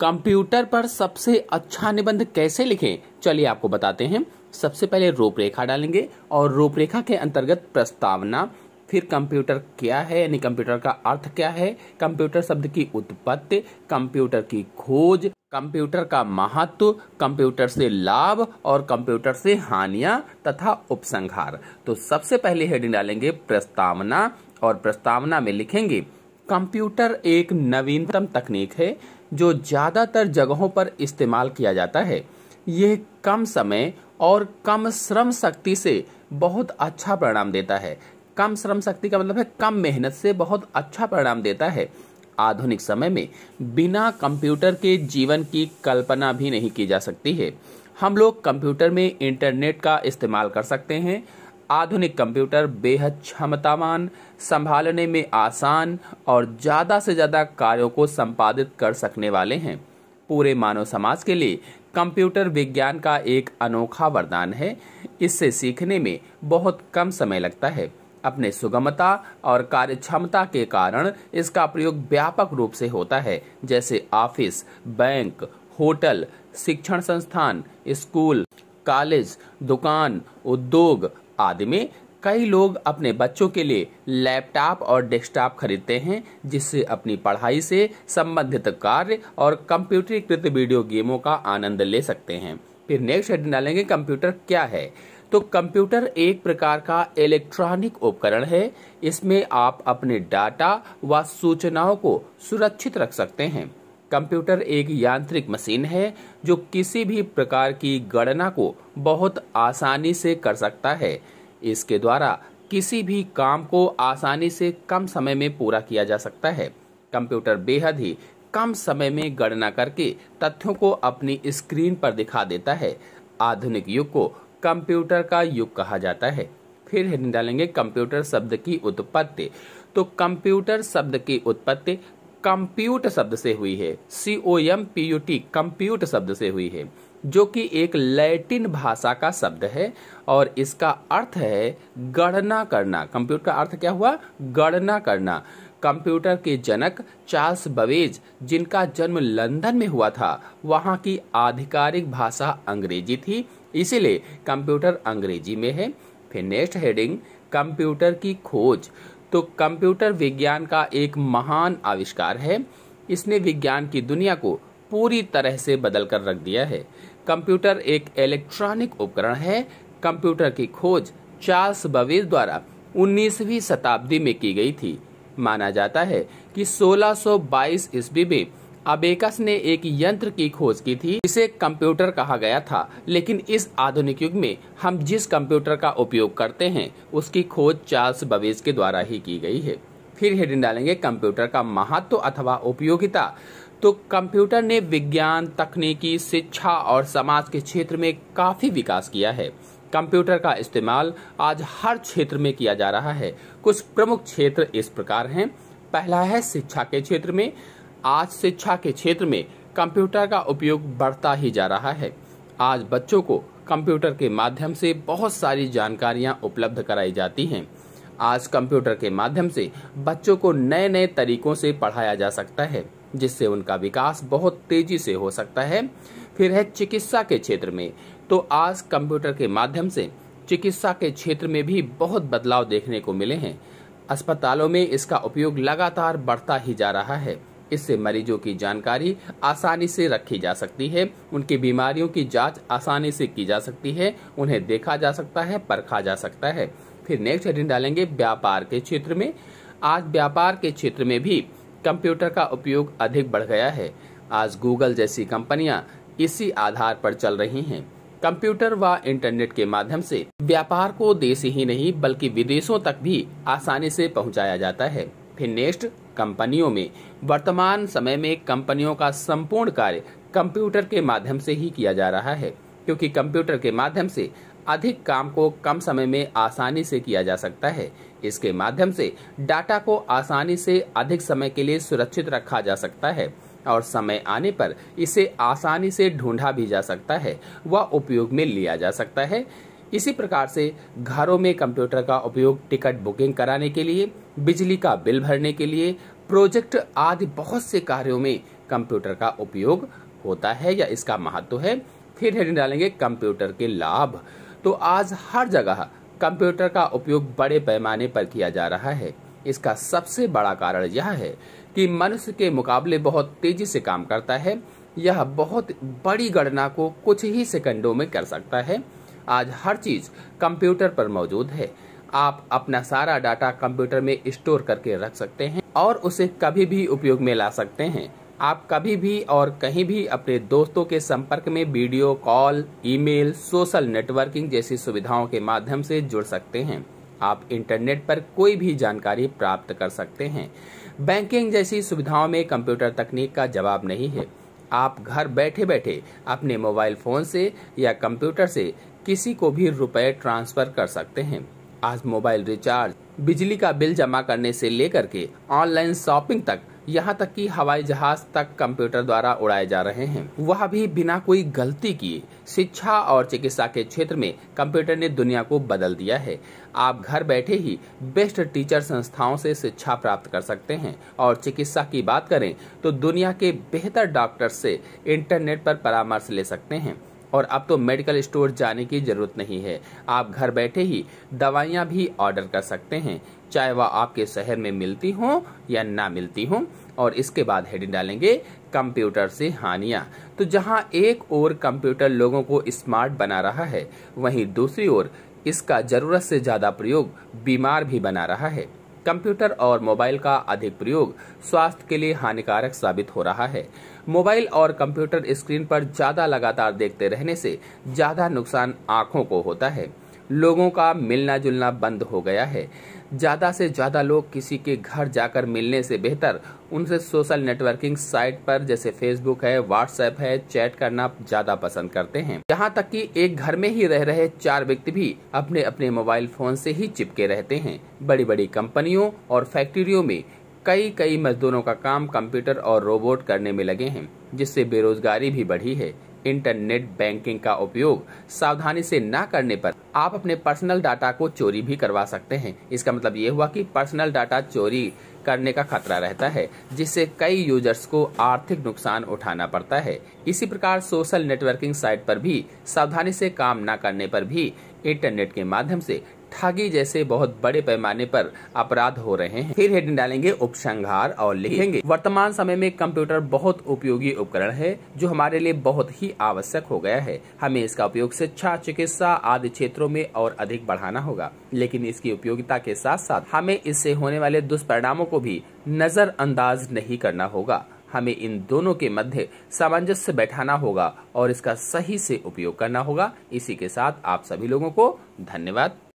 computer पर सबसे अच्छा निबंध कैसे लिखें चलिए आपको बताते हैं सबसे पहले रूपरेखा डालेंगे और रूपरेखा के अंतर्गत प्रस्तावना फिर कंप्यूटर क्या है यानी कंप्यूटर का अर्थ क्या है कंप्यूटर शब्द की उत्पत्ति कंप्यूटर की खोज कंप्यूटर का महत्व कंप्यूटर से लाभ और कंप्यूटर से हानियां तथा उपसंहार तो सबसे पहले हेडिंग डालेंगे प्रस्तावना और प्रस्तावना में लिखेंगे कंप्यूटर एक नवीनतम तकनीक है जो ज़्यादातर जगहों पर इस्तेमाल किया जाता है यह कम समय और कम श्रम शक्ति से बहुत अच्छा परिणाम देता है कम श्रम शक्ति का मतलब है कम मेहनत से बहुत अच्छा परिणाम देता है आधुनिक समय में बिना कंप्यूटर के जीवन की कल्पना भी नहीं की जा सकती है हम लोग कंप्यूटर में इंटरनेट का इस्तेमाल कर सकते हैं आधुनिक कंप्यूटर बेहद क्षमतावान संभालने में आसान और ज़्यादा से ज़्यादा कार्यों को संपादित कर सकने वाले हैं पूरे मानव समाज के लिए कंप्यूटर विज्ञान का एक अनोखा वरदान है इससे सीखने में बहुत कम समय लगता है अपने सुगमता और कार्य क्षमता के कारण इसका प्रयोग व्यापक रूप से होता है जैसे ऑफिस बैंक होटल शिक्षण संस्थान स्कूल कॉलेज दुकान उद्योग आदि में कई लोग अपने बच्चों के लिए लैपटॉप और डेस्कटॉप खरीदते हैं जिससे अपनी पढ़ाई से संबंधित कार्य और कंप्यूटरीकृत वीडियो गेमों का आनंद ले सकते हैं फिर नेक्स्ट हेड डालेंगे कंप्यूटर क्या है तो कंप्यूटर एक प्रकार का इलेक्ट्रॉनिक उपकरण है इसमें आप अपने डाटा व सूचनाओं को सुरक्षित रख सकते हैं कंप्यूटर एक यांत्रिक मशीन है जो किसी भी प्रकार की गणना को बहुत आसानी से कर सकता है इसके द्वारा किसी भी काम को आसानी से कम समय में पूरा किया जा सकता है कंप्यूटर बेहद ही कम समय में गणना करके तथ्यों को अपनी स्क्रीन पर दिखा देता है आधुनिक युग को कंप्यूटर का युग कहा जाता है फिर डालेंगे कंप्यूटर शब्द की उत्पत्ति तो कंप्यूटर शब्द की उत्पत्ति कंप्यूट शब्द से हुई है C O M P U T compute शब्द से हुई है जो कि एक लैटिन भाषा का शब्द है और इसका अर्थ है गणना करना कंप्यूटर का अर्थ क्या हुआ गणना करना कंप्यूटर के जनक चार्ल्स बवेज जिनका जन्म लंदन में हुआ था वहाँ की आधिकारिक भाषा अंग्रेजी थी इसीलिए कंप्यूटर अंग्रेजी में है फिर नेक्स्ट हेडिंग कंप्यूटर की खोज तो कंप्यूटर विज्ञान का एक महान आविष्कार है इसने विज्ञान की दुनिया को पूरी तरह से बदल कर रख दिया है कंप्यूटर एक इलेक्ट्रॉनिक उपकरण है कंप्यूटर की खोज चार्ल्स बवेज द्वारा 19वीं शताब्दी में की गई थी माना जाता है कि 1622 ईस्वी में अबेकस ने एक यंत्र की खोज की थी इसे कंप्यूटर कहा गया था लेकिन इस आधुनिक युग में हम जिस कंप्यूटर का उपयोग करते हैं उसकी खोज चार्ल्स बवेज के द्वारा ही की गई है फिर हेडिंग डालेंगे कंप्यूटर का महत्व तो अथवा उपयोगिता तो कंप्यूटर ने विज्ञान तकनीकी शिक्षा और समाज के क्षेत्र में काफी विकास किया है कंप्यूटर का इस्तेमाल आज हर क्षेत्र में किया जा रहा है कुछ प्रमुख क्षेत्र इस प्रकार हैं पहला है शिक्षा के क्षेत्र में आज शिक्षा के क्षेत्र में कंप्यूटर का उपयोग बढ़ता ही जा रहा है आज बच्चों को कंप्यूटर के माध्यम से बहुत सारी जानकारियां उपलब्ध कराई जाती हैं आज कंप्यूटर के माध्यम से बच्चों को नए नए तरीकों से पढ़ाया जा सकता है जिससे उनका विकास बहुत तेजी से हो सकता है फिर है चिकित्सा के क्षेत्र में तो आज कंप्यूटर के माध्यम से चिकित्सा के क्षेत्र में भी बहुत बदलाव देखने को मिले हैं अस्पतालों में इसका उपयोग लगातार बढ़ता ही जा रहा है इससे मरीजों की जानकारी आसानी से रखी जा सकती है उनकी बीमारियों की जांच आसानी से की जा सकती है उन्हें देखा जा सकता है परखा जा सकता है फिर नेक्स्ट हेडिंग डालेंगे व्यापार के क्षेत्र में आज व्यापार के क्षेत्र में भी कंप्यूटर का उपयोग अधिक बढ़ गया है आज गूगल जैसी कंपनियां इसी आधार पर चल रही हैं कंप्यूटर व इंटरनेट के माध्यम से व्यापार को देश ही नहीं बल्कि विदेशों तक भी आसानी से पहुंचाया जाता है फिर नेक्स्ट कंपनियों में वर्तमान समय में कंपनियों का संपूर्ण कार्य कंप्यूटर के माध्यम से ही किया जा रहा है क्योंकि कंप्यूटर के माध्यम से अधिक काम को कम समय में आसानी से किया जा सकता है इसके माध्यम से डाटा को आसानी से अधिक समय के लिए सुरक्षित रखा जा सकता है और समय आने पर इसे आसानी से ढूंढा भी जा सकता है व उपयोग में लिया जा सकता है इसी प्रकार से घरों में कंप्यूटर का उपयोग टिकट बुकिंग कराने के लिए बिजली का बिल भरने के लिए प्रोजेक्ट आदि बहुत से कार्यों में कंप्यूटर का उपयोग होता है या इसका महत्व है फिर हेडिंग डालेंगे कंप्यूटर के लाभ तो आज हर जगह कंप्यूटर का उपयोग बड़े पैमाने पर किया जा रहा है इसका सबसे बड़ा कारण यह है कि मनुष्य के मुकाबले बहुत तेजी से काम करता है यह बहुत बड़ी गणना को कुछ ही सेकंडों में कर सकता है आज हर चीज कंप्यूटर पर मौजूद है आप अपना सारा डाटा कंप्यूटर में स्टोर करके रख सकते हैं और उसे कभी भी उपयोग में ला सकते हैं आप कभी भी और कहीं भी अपने दोस्तों के संपर्क में video call email, social networking जैसी सुविधाओं के माध्यम से जुड़ सकते हैं आप इंटरनेट पर कोई भी जानकारी प्राप्त कर सकते हैं बैंकिंग जैसी सुविधाओं में कंप्यूटर तकनीक का जवाब नहीं है आप घर बैठे बैठे अपने मोबाइल फोन से या कंप्यूटर से किसी को भी रुपए ट्रांसफर कर सकते हैं आज मोबाइल रिचार्ज बिजली का बिल जमा करने से लेकर के ऑनलाइन शॉपिंग तक यहाँ तक कि हवाई जहाज तक कंप्यूटर द्वारा उड़ाए जा रहे हैं वह भी बिना कोई गलती किए शिक्षा और चिकित्सा के क्षेत्र में कंप्यूटर ने दुनिया को बदल दिया है आप घर बैठे ही बेस्ट टीचर संस्थाओं से शिक्षा प्राप्त कर सकते हैं और चिकित्सा की बात करें तो दुनिया के बेहतर डॉक्टर से इंटरनेट पर परामर्श ले सकते हैं और अब तो मेडिकल स्टोर जाने की जरूरत नहीं है आप घर बैठे ही दवाइयाँ भी ऑर्डर कर सकते हैं चाहे वह आपके शहर में मिलती हों या ना मिलती हों और इसके बाद हेडिंग डालेंगे कंप्यूटर से हानियां तो जहां एक ओर कंप्यूटर लोगों को स्मार्ट बना रहा है वहीं दूसरी ओर इसका जरूरत से ज्यादा प्रयोग बीमार भी बना रहा है कंप्यूटर और मोबाइल का अधिक प्रयोग स्वास्थ्य के लिए हानिकारक साबित हो रहा है मोबाइल और कंप्यूटर स्क्रीन पर ज्यादा लगातार देखते रहने से ज्यादा नुकसान आंखों को होता है लोगों का मिलना जुलना बंद हो गया है ज़्यादा से ज़्यादा लोग किसी के घर जाकर मिलने से बेहतर उनसे सोशल नेटवर्किंग साइट पर जैसे फेसबुक है व्हाट्सएप है चैट करना ज़्यादा पसंद करते हैं यहाँ तक कि एक घर में ही रह रहे चार व्यक्ति भी अपने अपने मोबाइल फोन से ही चिपके रहते हैं बड़ी बड़ी कंपनियों और फैक्ट्रियों में कई कई मजदूरों का काम कंप्यूटर और रोबोट करने में लगे हैं जिससे बेरोजगारी भी बढ़ी है इंटरनेट बैंकिंग का उपयोग सावधानी से ना करने पर आप अपने पर्सनल डाटा को चोरी भी करवा सकते हैं इसका मतलब ये हुआ कि पर्सनल डाटा चोरी करने का खतरा रहता है जिससे कई यूजर्स को आर्थिक नुकसान उठाना पड़ता है इसी प्रकार सोशल नेटवर्किंग साइट पर भी सावधानी से काम न करने पर भी इंटरनेट के माध्यम से ठगी जैसे बहुत बड़े पैमाने पर अपराध हो रहे हैं फिर हेडिंग डालेंगे उपसंहार और लिखेंगे वर्तमान समय में कंप्यूटर बहुत उपयोगी उपकरण है जो हमारे लिए बहुत ही आवश्यक हो गया है हमें इसका उपयोग शिक्षा चिकित्सा आदि क्षेत्रों में और अधिक बढ़ाना होगा लेकिन इसकी उपयोगिता के साथ साथ हमें इससे होने वाले दुष्परिणामों को भी नजरअंदाज नहीं करना होगा हमें इन दोनों के मध्य सामंजस्य बैठाना होगा और इसका सही से उपयोग करना होगा इसी के साथ आप सभी लोगों को धन्यवाद